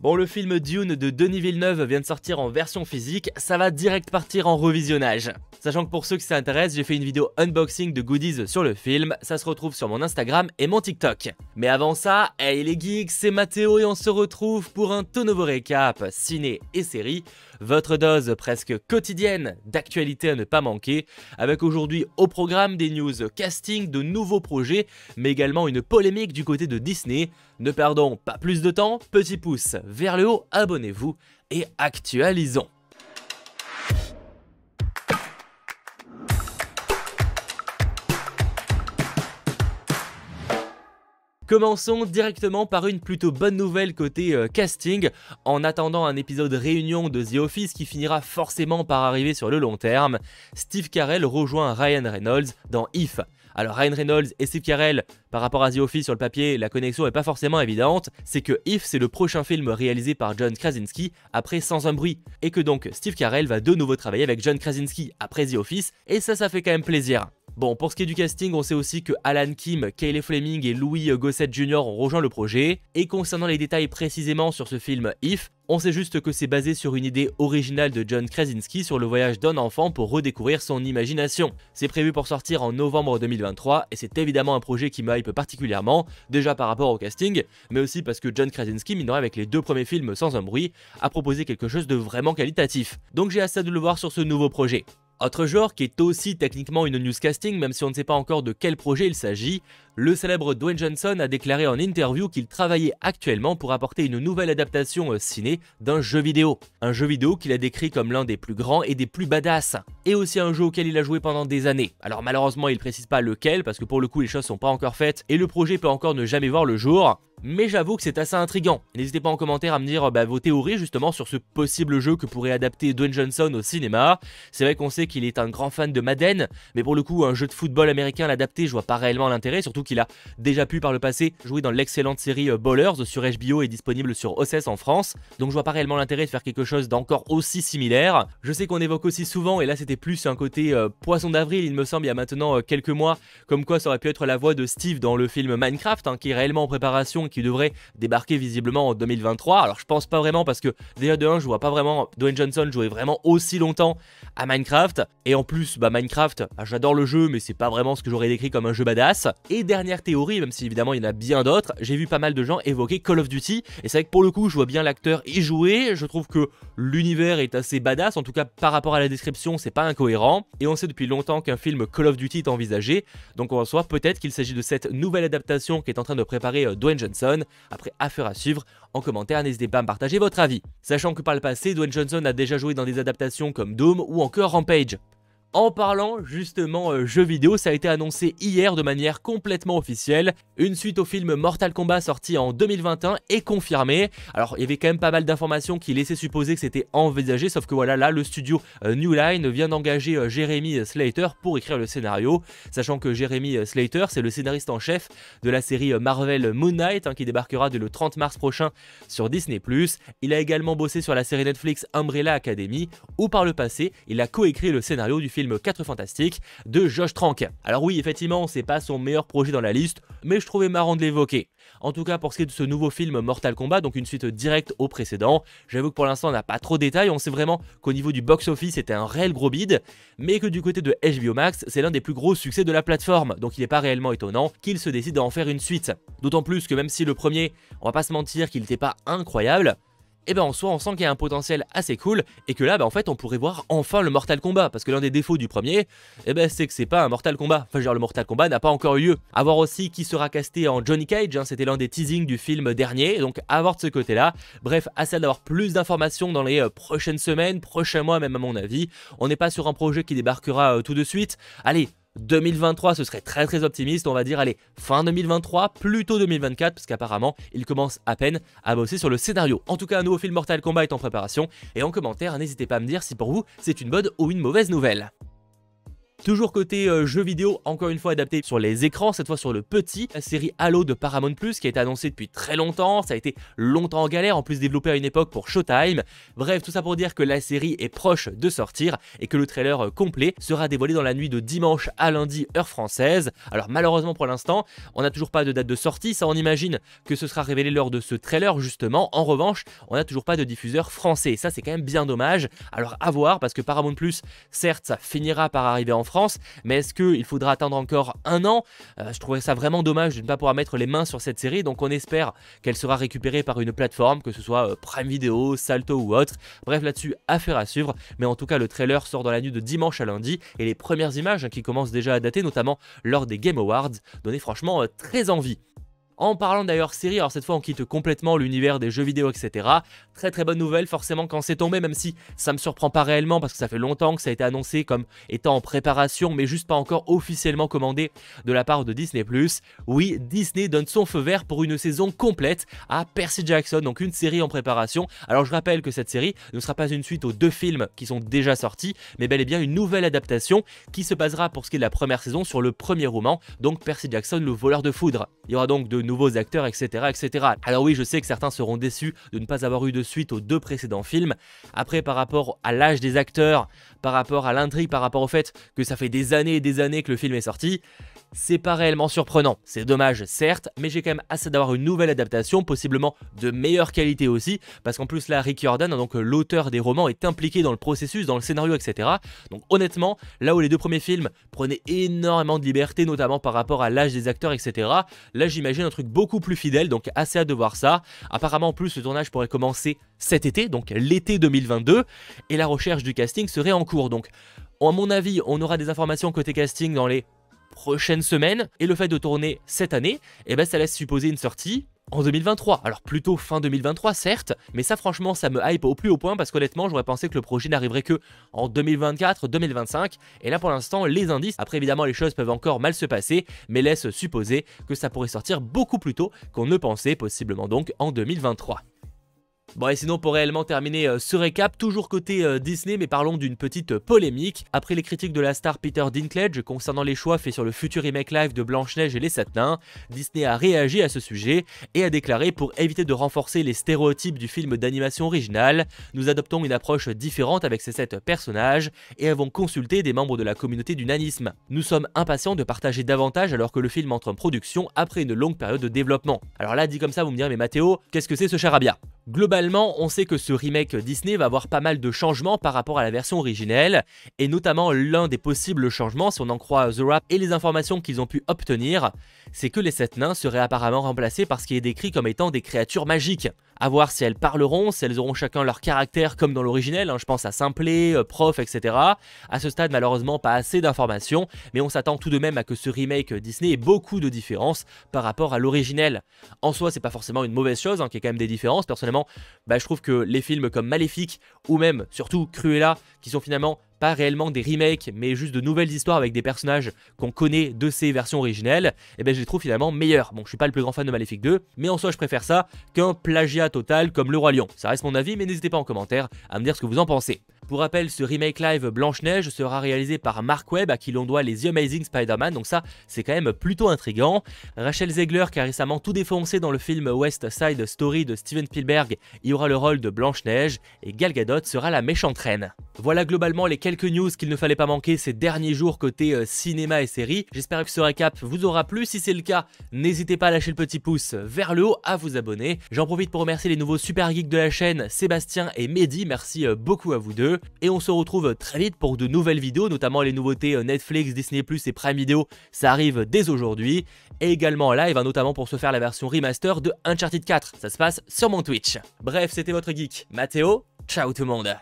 Bon, le film Dune de Denis Villeneuve vient de sortir en version physique, ça va direct partir en revisionnage. Sachant que pour ceux qui s'intéressent, j'ai fait une vidéo unboxing de goodies sur le film, ça se retrouve sur mon Instagram et mon TikTok. Mais avant ça, hey les geeks, c'est Mathéo et on se retrouve pour un tout nouveau récap ciné et série, votre dose presque quotidienne d'actualité à ne pas manquer, avec aujourd'hui au programme des news casting de nouveaux projets, mais également une polémique du côté de Disney, ne perdons pas plus de temps, petit pouce vers le haut, abonnez-vous et actualisons. Commençons directement par une plutôt bonne nouvelle côté euh, casting, en attendant un épisode réunion de The Office qui finira forcément par arriver sur le long terme, Steve Carell rejoint Ryan Reynolds dans If. Alors Ryan Reynolds et Steve Carell, par rapport à The Office sur le papier, la connexion n'est pas forcément évidente, c'est que If c'est le prochain film réalisé par John Krasinski après Sans un bruit, et que donc Steve Carell va de nouveau travailler avec John Krasinski après The Office, et ça ça fait quand même plaisir. Bon, pour ce qui est du casting, on sait aussi que Alan Kim, Kayleigh Fleming et Louis Gossett Jr. ont rejoint le projet. Et concernant les détails précisément sur ce film If, on sait juste que c'est basé sur une idée originale de John Krasinski sur le voyage d'un enfant pour redécouvrir son imagination. C'est prévu pour sortir en novembre 2023 et c'est évidemment un projet qui me hype particulièrement, déjà par rapport au casting, mais aussi parce que John Krasinski, mineur avec les deux premiers films sans un bruit, a proposé quelque chose de vraiment qualitatif. Donc j'ai assez de le voir sur ce nouveau projet. Autre genre qui est aussi techniquement une newscasting, même si on ne sait pas encore de quel projet il s'agit, le célèbre Dwayne Johnson a déclaré en interview qu'il travaillait actuellement pour apporter une nouvelle adaptation euh, ciné d'un jeu vidéo. Un jeu vidéo qu'il a décrit comme l'un des plus grands et des plus badass, et aussi un jeu auquel il a joué pendant des années. Alors malheureusement il précise pas lequel, parce que pour le coup les choses sont pas encore faites, et le projet peut encore ne jamais voir le jour, mais j'avoue que c'est assez intrigant. N'hésitez pas en commentaire à me dire euh, bah, vos théories justement sur ce possible jeu que pourrait adapter Dwayne Johnson au cinéma. C'est vrai qu'on sait qu'il est un grand fan de Madden, mais pour le coup, un jeu de football américain l'adapter, je vois pas réellement l'intérêt, surtout qu'il a déjà pu par le passé jouer dans l'excellente série euh, Ballers sur HBO et disponible sur OSS en France, donc je vois pas réellement l'intérêt de faire quelque chose d'encore aussi similaire. Je sais qu'on évoque aussi souvent, et là c'était plus un côté euh, poisson d'avril, il me semble, il y a maintenant quelques mois, comme quoi ça aurait pu être la voix de Steve dans le film Minecraft, hein, qui est réellement en préparation qui devrait débarquer visiblement en 2023. Alors je pense pas vraiment parce que déjà de 1, je vois pas vraiment Dwayne Johnson jouer vraiment aussi longtemps à Minecraft. Et en plus, bah Minecraft, ah, j'adore le jeu, mais c'est pas vraiment ce que j'aurais décrit comme un jeu badass. Et dernière théorie, même si évidemment il y en a bien d'autres, j'ai vu pas mal de gens évoquer Call of Duty. Et c'est vrai que pour le coup, je vois bien l'acteur y jouer. Je trouve que l'univers est assez badass, en tout cas par rapport à la description, c'est pas incohérent. Et on sait depuis longtemps qu'un film Call of Duty est envisagé. Donc on se voir peut-être qu'il s'agit de cette nouvelle adaptation qui est en train de préparer euh, Dwayne Johnson après, affaire à suivre. En commentaire, n'hésitez pas à me partager votre avis. Sachant que par le passé, Dwayne Johnson a déjà joué dans des adaptations comme Doom ou encore Rampage. En parlant justement euh, jeux vidéo, ça a été annoncé hier de manière complètement officielle. Une suite au film Mortal Kombat sorti en 2021 est confirmée. Alors il y avait quand même pas mal d'informations qui laissaient supposer que c'était envisagé, sauf que voilà, là le studio euh, New Line vient d'engager euh, Jeremy Slater pour écrire le scénario, sachant que Jeremy Slater c'est le scénariste en chef de la série Marvel Moon Knight hein, qui débarquera dès le 30 mars prochain sur Disney+. Il a également bossé sur la série Netflix Umbrella Academy, où par le passé il a coécrit le scénario du film film 4 Fantastiques de Josh Trank. Alors oui, effectivement, c'est pas son meilleur projet dans la liste, mais je trouvais marrant de l'évoquer. En tout cas, pour ce qui est de ce nouveau film Mortal Kombat, donc une suite directe au précédent, j'avoue que pour l'instant, on n'a pas trop de détails, on sait vraiment qu'au niveau du box-office, c'était un réel gros bid, mais que du côté de HBO Max, c'est l'un des plus gros succès de la plateforme, donc il n'est pas réellement étonnant qu'il se décide à en faire une suite. D'autant plus que même si le premier, on va pas se mentir qu'il n'était pas incroyable, et eh ben en soi on sent qu'il y a un potentiel assez cool et que là bah, en fait on pourrait voir enfin le Mortal Kombat parce que l'un des défauts du premier et eh ben c'est que c'est pas un Mortal Kombat enfin genre le Mortal Kombat n'a pas encore eu lieu à voir aussi qui sera casté en Johnny Cage hein, c'était l'un des teasings du film dernier donc avoir de ce côté là bref à d'avoir plus d'informations dans les euh, prochaines semaines prochains mois même à mon avis on n'est pas sur un projet qui débarquera euh, tout de suite allez 2023, ce serait très très optimiste, on va dire, allez, fin 2023, plutôt 2024, parce qu'apparemment, il commence à peine à bosser sur le scénario. En tout cas, un nouveau film Mortal Kombat est en préparation, et en commentaire, n'hésitez pas à me dire si pour vous, c'est une bonne ou une mauvaise nouvelle. Toujours côté euh, jeux vidéo, encore une fois adapté sur les écrans, cette fois sur le petit, la série Halo de Paramount Plus qui a été annoncée depuis très longtemps, ça a été longtemps en galère, en plus développée à une époque pour Showtime. Bref, tout ça pour dire que la série est proche de sortir et que le trailer euh, complet sera dévoilé dans la nuit de dimanche à lundi heure française. Alors malheureusement pour l'instant, on n'a toujours pas de date de sortie, ça on imagine que ce sera révélé lors de ce trailer justement. En revanche, on n'a toujours pas de diffuseur français, ça c'est quand même bien dommage. Alors à voir parce que Paramount Plus, certes, ça finira par arriver en France, mais est-ce qu'il faudra attendre encore un an euh, Je trouvais ça vraiment dommage de ne pas pouvoir mettre les mains sur cette série, donc on espère qu'elle sera récupérée par une plateforme, que ce soit euh, Prime Video, Salto ou autre. Bref, là-dessus, affaire à suivre, mais en tout cas, le trailer sort dans la nuit de dimanche à lundi, et les premières images hein, qui commencent déjà à dater, notamment lors des Game Awards, donnaient franchement euh, très envie. En parlant d'ailleurs série, alors cette fois on quitte complètement l'univers des jeux vidéo, etc. Très très bonne nouvelle, forcément quand c'est tombé, même si ça me surprend pas réellement parce que ça fait longtemps que ça a été annoncé comme étant en préparation, mais juste pas encore officiellement commandé de la part de Disney+. Oui, Disney donne son feu vert pour une saison complète à Percy Jackson, donc une série en préparation. Alors je rappelle que cette série ne sera pas une suite aux deux films qui sont déjà sortis, mais bel et bien une nouvelle adaptation qui se basera pour ce qui est de la première saison sur le premier roman, donc Percy Jackson le voleur de foudre. Il y aura donc de nouveaux acteurs, etc., etc. Alors oui, je sais que certains seront déçus de ne pas avoir eu de suite aux deux précédents films. Après, par rapport à l'âge des acteurs, par rapport à l'intrigue, par rapport au fait que ça fait des années et des années que le film est sorti, c'est pas réellement surprenant. C'est dommage, certes, mais j'ai quand même assez d'avoir une nouvelle adaptation, possiblement de meilleure qualité aussi, parce qu'en plus là, Rick Jordan, donc euh, l'auteur des romans, est impliqué dans le processus, dans le scénario, etc. Donc honnêtement, là où les deux premiers films prenaient énormément de liberté, notamment par rapport à l'âge des acteurs, etc., là j'imagine un truc beaucoup plus fidèle, donc assez hâte de voir ça. Apparemment, en plus, le tournage pourrait commencer cet été, donc l'été 2022, et la recherche du casting serait en cours. Donc, à mon avis, on aura des informations côté casting dans les prochaine semaine, et le fait de tourner cette année, et eh ben, ça laisse supposer une sortie en 2023. Alors plutôt fin 2023 certes, mais ça franchement ça me hype au plus haut point parce qu'honnêtement j'aurais pensé que le projet n'arriverait que en 2024-2025 et là pour l'instant les indices, après évidemment les choses peuvent encore mal se passer, mais laisse supposer que ça pourrait sortir beaucoup plus tôt qu'on ne pensait, possiblement donc en 2023. Bon et sinon pour réellement terminer euh, ce récap, toujours côté euh, Disney mais parlons d'une petite euh, polémique. Après les critiques de la star Peter Dinklage concernant les choix faits sur le futur remake live de Blanche-Neige et les Sept Nains, Disney a réagi à ce sujet et a déclaré pour éviter de renforcer les stéréotypes du film d'animation original, nous adoptons une approche différente avec ces sept personnages et avons consulté des membres de la communauté du nanisme. Nous sommes impatients de partager davantage alors que le film entre en production après une longue période de développement. Alors là dit comme ça vous me direz mais Mathéo, qu'est-ce que c'est ce charabia Globalement, on sait que ce remake Disney va avoir pas mal de changements par rapport à la version originelle, et notamment l'un des possibles changements, si on en croit The Rap et les informations qu'ils ont pu obtenir, c'est que les sept nains seraient apparemment remplacés par ce qui est décrit comme étant des créatures magiques à voir si elles parleront, si elles auront chacun leur caractère comme dans l'originel, hein. je pense à Simplé, euh, Prof, etc. À ce stade, malheureusement, pas assez d'informations, mais on s'attend tout de même à que ce remake Disney ait beaucoup de différences par rapport à l'originel. En soi, c'est pas forcément une mauvaise chose, hein, qu'il y ait quand même des différences. Personnellement, bah, je trouve que les films comme Maléfique, ou même, surtout, Cruella, qui sont finalement pas réellement des remakes, mais juste de nouvelles histoires avec des personnages qu'on connaît de ces versions originelles, et eh ben je les trouve finalement meilleurs. Bon, je suis pas le plus grand fan de Maléfique 2, mais en soi, je préfère ça qu'un plagiat total comme Le Roi Lion. Ça reste mon avis, mais n'hésitez pas en commentaire à me dire ce que vous en pensez. Pour rappel, ce remake live Blanche-Neige sera réalisé par Mark Webb, à qui l'on doit les The Amazing Spider-Man, donc ça, c'est quand même plutôt intriguant. Rachel Zegler, qui a récemment tout défoncé dans le film West Side Story de Steven Spielberg, y aura le rôle de Blanche-Neige, et Gal Gadot sera la méchante reine. Voilà globalement les quelques news qu'il ne fallait pas manquer ces derniers jours côté euh, cinéma et séries. J'espère que ce récap vous aura plu. Si c'est le cas, n'hésitez pas à lâcher le petit pouce vers le haut, à vous abonner. J'en profite pour remercier les nouveaux super geeks de la chaîne, Sébastien et Mehdi. Merci euh, beaucoup à vous deux. Et on se retrouve très vite pour de nouvelles vidéos, notamment les nouveautés euh, Netflix, Disney+, et Prime Video. Ça arrive dès aujourd'hui. Et également live, hein, notamment pour se faire la version remaster de Uncharted 4. Ça se passe sur mon Twitch. Bref, c'était votre geek, Mathéo. Ciao tout le monde